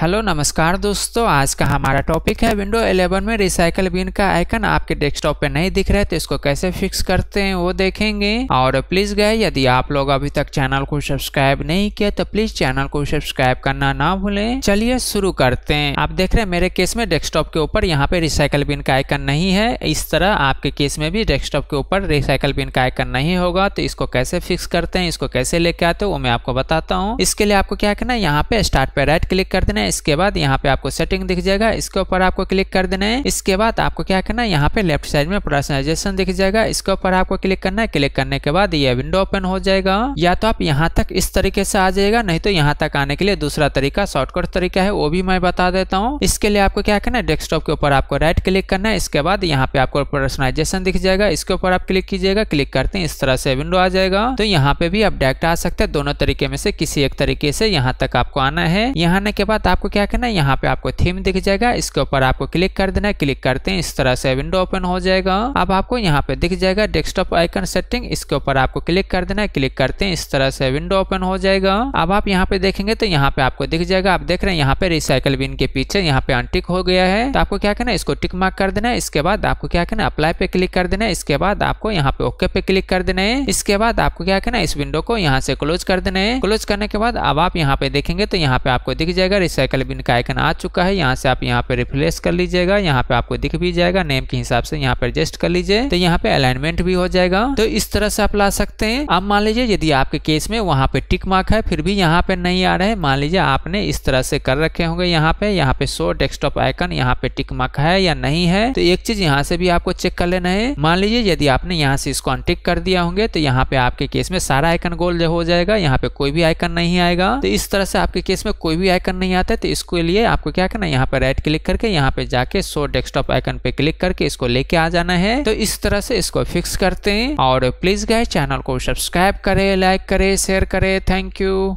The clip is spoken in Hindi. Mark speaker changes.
Speaker 1: हेलो नमस्कार दोस्तों आज का हमारा टॉपिक है विंडो 11 में रिसाइकल बिन का आइकन आपके डेस्कटॉप पे नहीं दिख रहा है तो इसको कैसे फिक्स करते हैं वो देखेंगे और प्लीज गए यदि आप लोग अभी तक चैनल को सब्सक्राइब नहीं किया तो प्लीज चैनल को सब्सक्राइब करना ना भूलें चलिए शुरू करते हैं आप देख रहे हैं मेरे केस में डेस्कटॉप के ऊपर यहाँ पे रिसाइकल बिन का आयकन नहीं है इस तरह आपके केस में भी डेस्कटॉप के ऊपर रिसाइकल बिन का आयकन नहीं होगा तो इसको कैसे फिक्स करते हैं इसको कैसे लेके आते हो वो मैं आपको बताता हूँ इसके लिए आपको क्या करना है यहाँ पे स्टार्ट पे राइट क्लिक कर देना है इसके बाद यहाँ पे आपको सेटिंग दिख जाएगा इसके ऊपर आपको क्लिक कर देना है इसके बाद आपको क्या करना है यहाँ पे लेफ्ट साइड में पर्सनलाइजेशन दिख जाएगा इसके ऊपर आपको क्लिक करना है क्लिक करने के बाद ये विंडो ओपन हो जाएगा या तो आप यहाँ तक इस तरीके से आ जाएगा नहीं तो यहाँ तक आने के लिए दूसरा तरीका शॉर्टकट तरीका है वो भी मैं बता देता हूँ इसके लिए आपको क्या करना है डेस्कटॉप के ऊपर आपको राइट क्लिक करना है इसके बाद यहाँ पे आपको पर्सनलाइजेशन दिख जाएगा इसके ऊपर आप क्लिक कीजिएगा क्लिक करते हैं इस तरह से विंडो आ जाएगा तो यहाँ पे भी आप डायरेक्ट आ सकते हैं दोनों तरीके में से किसी एक तरीके से यहाँ तक आपको आना है यहाँ आने के बाद आप आपको क्या करना है यहाँ पे आपको थीम दिख जाएगा इसके ऊपर आपको क्लिक कर देना है क्लिक करते हैं इस तरह से विंडो ओपन हो जाएगा अब आपको यहाँ पे दिख जाएगा डेस्कटॉप आइकन सेटिंग इसके ऊपर आपको क्लिक कर देना है क्लिक करते हैं इस तरह से विंडो ओपन हो जाएगा अब आप यहाँ पे देखेंगे तो यहाँ पे आपको दिख जाएगा आप देख रहे हैं यहाँ पे रिसाइकल बिन के पीछे यहाँ पे अनटिक हो गया है तो आपको क्या करना है इसको टिक मार्क कर देना है इसके बाद आपको क्या करना है अप्लाई पे क्लिक कर देना है इसके बाद आपको यहाँ पे ओके पे क्लिक कर देना है इसके बाद आपको क्या करना है इस विंडो को यहाँ से क्लोज कर देना है क्लोज करने के बाद अब आप यहाँ पे देखेंगे तो यहाँ पे आपको दिख जाएगा रिसाइकल वैकल्पिक का आइकन आ चुका है यहाँ से आप यहाँ पे रिफ्लेस कर लीजिएगा यहाँ पे आपको दिख भी जाएगा नेम के हिसाब से यहाँ पे एडजस्ट कर लीजिए तो यहाँ पे अलाइनमेंट भी हो जाएगा तो इस तरह से आप ला सकते हैं अब मान लीजिए यदि आपके केस में वहाँ पे टिक मार्क है फिर भी यहाँ पे नहीं आ रहे मान लीजिए आपने इस तरह से कर रखे होंगे यहाँ पे यहाँ पे शो डेस्कटॉप आइकन यहाँ पे टिक मार्क है या नहीं है तो एक चीज यहाँ से भी आपको चेक कर लेना है मान लीजिए यदि आपने यहाँ से इसको अनटिक कर दिया होंगे तो यहाँ पे आपके केस में सारा आइकन गोल हो जाएगा यहाँ पे कोई भी आइकन नहीं आएगा तो इस तरह से आपके केस में कोई भी आइकन नहीं आता तो इसके लिए आपको क्या करना है यहाँ पर राइट क्लिक करके यहाँ पे जाके शो डेस्कटॉप आइकन पे क्लिक करके इसको लेके आ जाना है तो इस तरह से इसको फिक्स करते हैं और प्लीज गाय चैनल को सब्सक्राइब करे लाइक करे शेयर करे थैंक यू